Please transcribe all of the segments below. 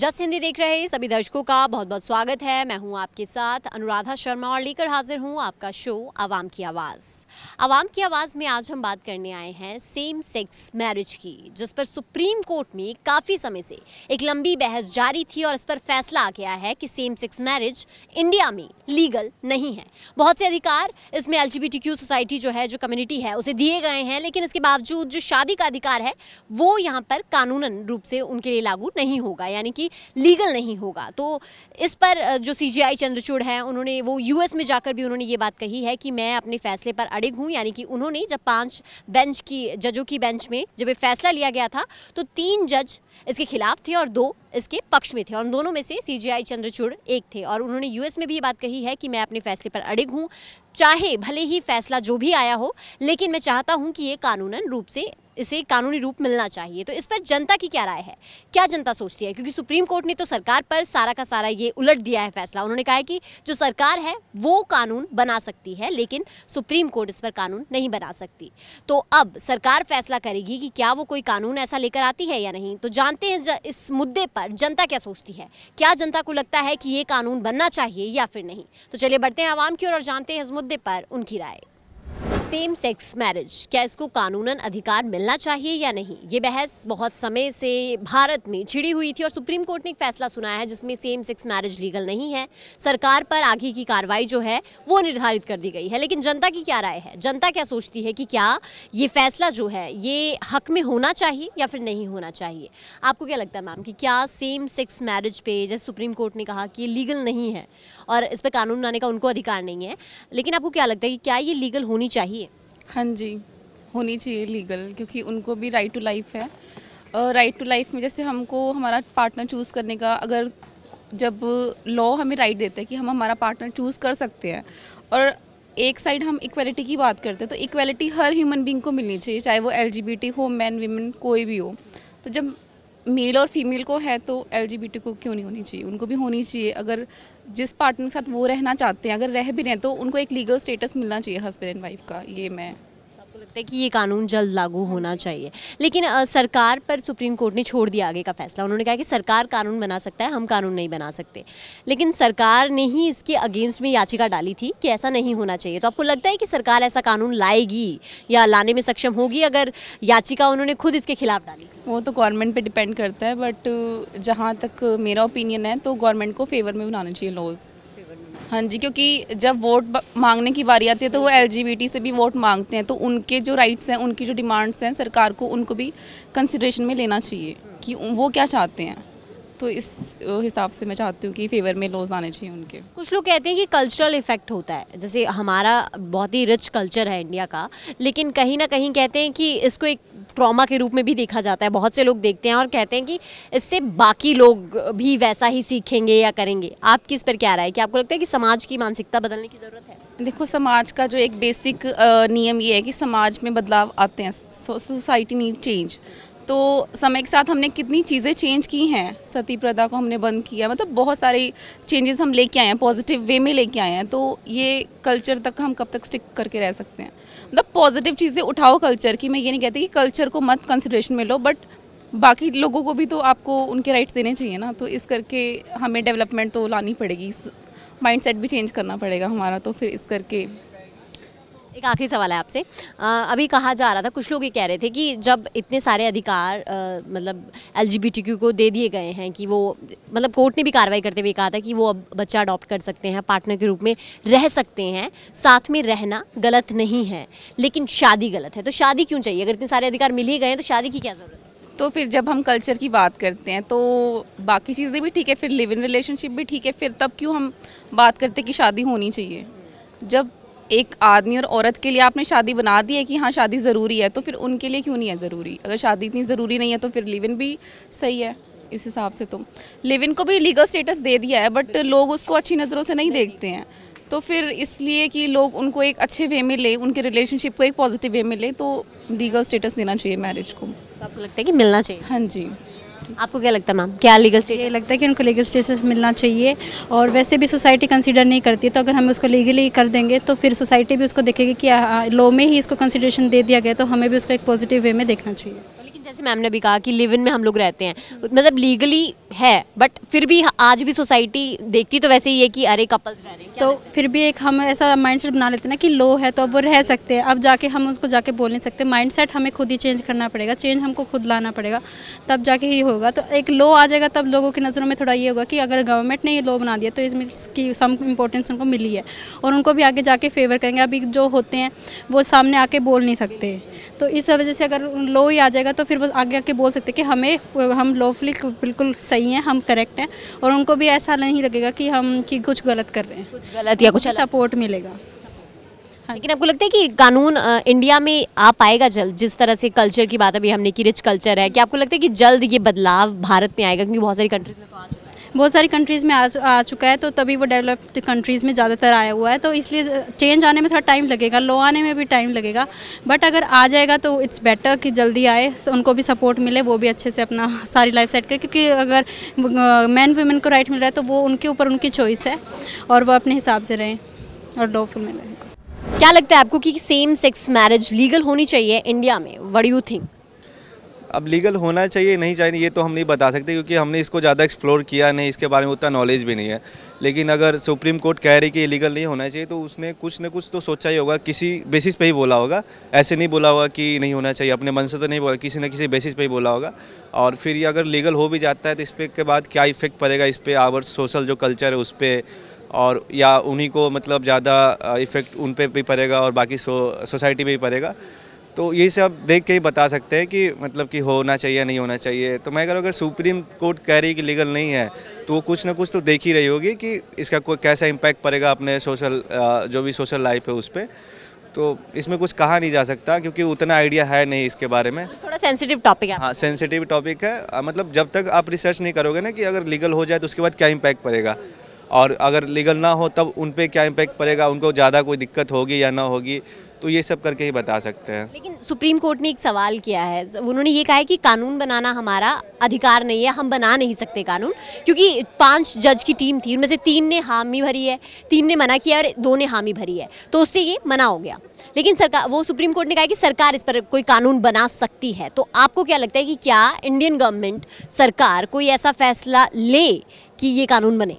Just Hindi देख रहे सभी दर्शकों का बहुत बहुत स्वागत है मैं हूं आपके साथ अनुराधा शर्मा और लेकर हाजिर हूं आपका शो आवाम की आवाज़ आवाम की आवाज़ में आज हम बात करने आए हैं सेम सेक्स मैरिज की जिस पर सुप्रीम कोर्ट में काफ़ी समय से एक लंबी बहस जारी थी और इस पर फैसला आ गया है कि सेम सेक्स मैरिज इंडिया में लीगल नहीं है बहुत से अधिकार इसमें एल सोसाइटी जो है जो कम्युनिटी है उसे दिए गए हैं लेकिन इसके बावजूद जो शादी का अधिकार है वो यहाँ पर कानूनन रूप से उनके लिए लागू नहीं होगा यानी कि लीगल नहीं होगा तो इस पर जो सी चंद्रचूड़ है उन्होंने वो यूएस में जाकर भी उन्होंने ये बात कही है कि मैं अपने फैसले पर अड़िग हूँ यानी कि उन्होंने जब पांच बेंच की जजों की बेंच में जब ये फैसला लिया गया था तो तीन जज इसके खिलाफ थे और दो इसके पक्ष में थे और दोनों में से सीजीआई चंद्रचूड़ एक थे और उन्होंने यूएस में भी ये बात कही है कि मैं अपने फैसले पर अड़िग हूँ चाहे भले ही फैसला जो भी आया हो लेकिन मैं चाहता हूँ कि ये कानूनन रूप से इसे कानूनी रूप मिलना चाहिए तो इस पर जनता की क्या राय है क्या जनता सोचती है क्योंकि सुप्रीम कोर्ट ने तो सरकार पर सारा का सारा ये उलट दिया है फैसला उन्होंने कहा है कि जो सरकार है वो कानून बना सकती है लेकिन सुप्रीम कोर्ट इस पर कानून नहीं बना सकती तो अब सरकार फैसला करेगी कि क्या वो कोई कानून ऐसा लेकर आती है या नहीं तो जानते हैं इस मुद्दे पर जनता क्या सोचती है क्या जनता को लगता है कि ये कानून बनना चाहिए या फिर नहीं तो चलिए बढ़ते हैं आवाम की ओर और जानते हैं इस मुद्दे पर उनकी राय सेम सेक्स मैरिज क्या इसको कानूनन अधिकार मिलना चाहिए या नहीं ये बहस बहुत समय से भारत में छिड़ी हुई थी और सुप्रीम कोर्ट ने एक फैसला सुनाया है जिसमें सेम सेक्स मैरिज लीगल नहीं है सरकार पर आगे की कार्रवाई जो है वो निर्धारित कर दी गई है लेकिन जनता की क्या राय है जनता क्या सोचती है कि क्या ये फैसला जो है ये हक में होना चाहिए या फिर नहीं होना चाहिए आपको क्या लगता है मैम कि क्या सेम सेक्स मैरिज पे जैसे सुप्रीम कोर्ट ने कहा कि लीगल नहीं है और इस पर कानून बनाने का उनको अधिकार नहीं है लेकिन आपको क्या लगता है कि क्या ये लीगल होनी चाहिए हाँ जी होनी चाहिए लीगल क्योंकि उनको भी राइट टू लाइफ है राइट टू लाइफ में जैसे हमको हमारा पार्टनर चूज़ करने का अगर जब लॉ हमें राइट देता है कि हम हमारा पार्टनर चूज़ कर सकते हैं और एक साइड हम इक्वलिटी की बात करते हैं तो इक्वलिटी हर ह्यूमन बींग को मिलनी चाहिए चाहे वो एल हो मैन वीमेन कोई भी हो तो जब मेल और फीमेल को है तो एल को क्यों नहीं होनी चाहिए उनको भी होनी चाहिए अगर जिस पार्टनर के साथ वो रहना चाहते हैं अगर रह भी रहें तो उनको एक लीगल स्टेटस मिलना चाहिए हस्बैंड एंड वाइफ का ये मैं आपको लगता है कि ये कानून जल्द लागू होना चाहिए लेकिन सरकार पर सुप्रीम कोर्ट ने छोड़ दिया आगे का फैसला उन्होंने कहा कि सरकार कानून बना सकता है हम कानून नहीं बना सकते लेकिन सरकार ने ही इसके अगेंस्ट में याचिका डाली थी कि ऐसा नहीं होना चाहिए तो आपको लगता है कि सरकार ऐसा कानून लाएगी या लाने में सक्षम होगी अगर याचिका उन्होंने खुद इसके खिलाफ डाली वो तो गवर्नमेंट पे डिपेंड करता है बट जहाँ तक मेरा ओपिनियन है तो गवर्नमेंट को फेवर में बनाना चाहिए लॉज हाँ जी क्योंकि जब वोट मांगने की बारी आती है तो वो एल से भी वोट मांगते हैं तो उनके जो राइट्स हैं उनकी जो डिमांड्स हैं सरकार को उनको भी कंसिड्रेशन में लेना चाहिए कि वो क्या चाहते हैं तो इस हिसाब से मैं चाहती हूँ कि फेवर में लॉज आने चाहिए उनके कुछ लोग कहते हैं कि कल्चरल इफेक्ट होता है जैसे हमारा बहुत ही रिच कल्चर है इंडिया का लेकिन कहीं ना कहीं कहते हैं कि इसको एक ट्रॉमा के रूप में भी देखा जाता है बहुत से लोग देखते हैं और कहते हैं कि इससे बाकी लोग भी वैसा ही सीखेंगे या करेंगे आपकी इस पर क्या राय कि आपको लगता है कि समाज की मानसिकता बदलने की ज़रूरत है देखो समाज का जो एक बेसिक नियम ये है कि समाज में बदलाव आते हैं सोसाइटी नीड चेंज तो समय के साथ हमने कितनी चीज़ें चेंज की हैं सती प्रदा को हमने बंद किया मतलब बहुत सारे चेंजेस हम लेके आए हैं पॉजिटिव वे में लेके आए हैं तो ये कल्चर तक हम कब तक स्टिक करके रह सकते हैं मतलब पॉजिटिव चीज़ें उठाओ कल्चर की मैं ये नहीं कहती कि कल्चर को मत कंसिड्रेशन में लो बट बाकी लोगों को भी तो आपको उनके राइट्स देने चाहिए ना तो इस करके हमें डेवलपमेंट तो लानी पड़ेगी माइंडसेट भी चेंज करना पड़ेगा हमारा तो फिर इस करके एक आखिरी सवाल है आपसे अभी कहा जा रहा था कुछ लोग ये कह रहे थे कि जब इतने सारे अधिकार आ, मतलब एल को दे दिए गए हैं कि वो मतलब कोर्ट ने भी कार्रवाई करते हुए कहा था कि वो अब बच्चा अडॉप्ट कर सकते हैं पार्टनर के रूप में रह सकते हैं साथ में रहना गलत नहीं है लेकिन शादी गलत है तो शादी क्यों चाहिए अगर इतने सारे अधिकार मिल ही गए हैं तो शादी की क्या ज़रूरत है तो फिर जब हम कल्चर की बात करते हैं तो बाकी चीज़ें भी ठीक है फिर लिव इन रिलेशनशिप भी ठीक है फिर तब क्यों हम बात करते हैं कि शादी होनी चाहिए जब एक आदमी और औरत के लिए आपने शादी बना दी है कि हाँ शादी ज़रूरी है तो फिर उनके लिए क्यों नहीं है ज़रूरी अगर शादी इतनी ज़रूरी नहीं है तो फिर लिव इन भी सही है इस हिसाब से तो लिव इन को भी लीगल स्टेटस दे दिया है बट लोग उसको अच्छी नज़रों से नहीं देखते हैं तो फिर इसलिए कि लोग उनको एक अच्छे वे में लें उनके रिलेशनशिप को एक पॉजिटिव वे में लें तो लीगल स्टेटस देना चाहिए मैरिज को तो आपको लगता है कि मिलना चाहिए हाँ जी आपको क्या लगता है मैम क्या लीगल स्टेट ये लगता है कि उनको लीगल स्टेटस मिलना चाहिए और वैसे भी सोसाइटी कंसिडर नहीं करती तो अगर हम उसको लीगली कर देंगे तो फिर सोसाइटी भी उसको देखेगी कि लॉ में ही इसको कंसिडरेशन दे दिया गया तो हमें भी उसको एक पॉजिटिव वे में देखना चाहिए जैसे मैम ने भी कहा कि लिव इन में हम लोग रहते हैं मतलब लीगली है बट फिर भी आज भी सोसाइटी देखती तो वैसे ही है कि अरे कपल्स रह रहे हैं तो फिर भी एक हम ऐसा माइंडसेट बना लेते हैं ना कि लो है तो अब वो रह सकते हैं अब जाके हम उसको जाके बोल नहीं सकते माइंडसेट हमें खुद ही चेंज करना पड़ेगा चेंज हमको खुद लाना पड़ेगा तब जाके ही होगा तो एक लो आ जाएगा तब लोगों की नज़रों में थोड़ा ये होगा कि अगर गवर्नमेंट ने ये लो बना दिया तो इसमें की सम इम्पोर्टेंस उनको मिली है और उनको भी आगे जाके फेवर करेंगे अभी जो होते हैं वो सामने आके बोल नहीं सकते तो इस वजह से अगर लो ही आ जाएगा तो फिर फिर वो आगे आके बोल सकते कि हमें हम लॉफली बिल्कुल सही हैं हम करेक्ट हैं और उनको भी ऐसा नहीं लगेगा कि हम कि कुछ गलत कर रहे हैं कुछ गलत या कुछ सपोर्ट मिलेगा हाँ। लेकिन आपको लगता है कि कानून इंडिया में आ पाएगा जल्द जिस तरह से कल्चर की बात अभी हमने की रिच कल्चर है कि आपको लगता है कि जल्द ये बदलाव भारत में आएगा क्योंकि बहुत सारी कंट्रीज में तो बहुत सारी कंट्रीज़ में आ, आ चुका है तो तभी वो डेवलप्ड कंट्रीज़ में ज़्यादातर आया हुआ है तो इसलिए चेंज आने में थोड़ा टाइम लगेगा लो आने में भी टाइम लगेगा बट अगर आ जाएगा तो इट्स बेटर कि जल्दी आए उनको भी सपोर्ट मिले वो भी अच्छे से अपना सारी लाइफ सेट करें क्योंकि अगर मैन वुमेन को राइट मिल रहा है तो वो उनके ऊपर उनकी चॉइस है और वो अपने हिसाब से रहें और लॉफुल फुल क्या लगता है आपको कि सेम सेक्स मैरिज लीगल होनी चाहिए इंडिया में वट यू थिंक अब लीगल होना चाहिए नहीं चाहिए ये तो हम नहीं बता सकते क्योंकि हमने इसको ज़्यादा एक्सप्लोर किया नहीं इसके बारे में उतना नॉलेज भी नहीं है लेकिन अगर सुप्रीम कोर्ट कह रही कि लीगल नहीं होना चाहिए तो उसने कुछ ना कुछ तो सोचा ही होगा किसी बेसिस पे ही बोला होगा ऐसे नहीं बोला होगा कि नहीं होना चाहिए अपने मन से तो नहीं बोला किसी न किसी बेसिस पर ही बोला होगा और फिर ये अगर लीगल हो भी जाता है तो इस पर के बाद क्या इफेक्ट पड़ेगा इस पर आवर सोशल जो कल्चर है उस पर और या उन्हीं को मतलब ज़्यादा इफ़ेक्ट उन पर भी पड़ेगा और बाकी सोसाइटी पर भी पड़ेगा तो ये सब देख के ही बता सकते हैं कि मतलब कि होना चाहिए नहीं होना चाहिए तो मैं कह रहा अगर सुप्रीम कोर्ट कह रही कि लीगल नहीं है तो वो कुछ ना कुछ तो देख ही रही होगी कि इसका कोई कैसा इम्पैक्ट पड़ेगा अपने सोशल जो भी सोशल लाइफ है उस पर तो इसमें कुछ कहा नहीं जा सकता क्योंकि उतना आइडिया है नहीं इसके बारे में थोड़ा सेंसिटिव टॉपिक है हाँ सेंसिटिव टॉपिक है मतलब जब तक आप रिसर्च नहीं करोगे ना कि अगर लीगल हो जाए तो उसके बाद क्या इम्पैक्ट पड़ेगा और अगर लीगल ना हो तब उन पर क्या इम्पैक्ट पड़ेगा उनको ज़्यादा कोई दिक्कत होगी या ना होगी तो ये सब करके ही बता सकते हैं लेकिन सुप्रीम कोर्ट ने एक सवाल किया है उन्होंने ये कहा है कि कानून बनाना हमारा अधिकार नहीं है हम बना नहीं सकते कानून क्योंकि पांच जज की टीम थी उनमें से तीन ने हामी भरी है तीन ने मना किया और दो ने हामी भरी है तो उससे ये मना हो गया लेकिन सरकार वो सुप्रीम कोर्ट ने कहा कि सरकार इस पर कोई कानून बना सकती है तो आपको क्या लगता है कि क्या इंडियन गवर्नमेंट सरकार कोई ऐसा फैसला ले कि ये कानून बने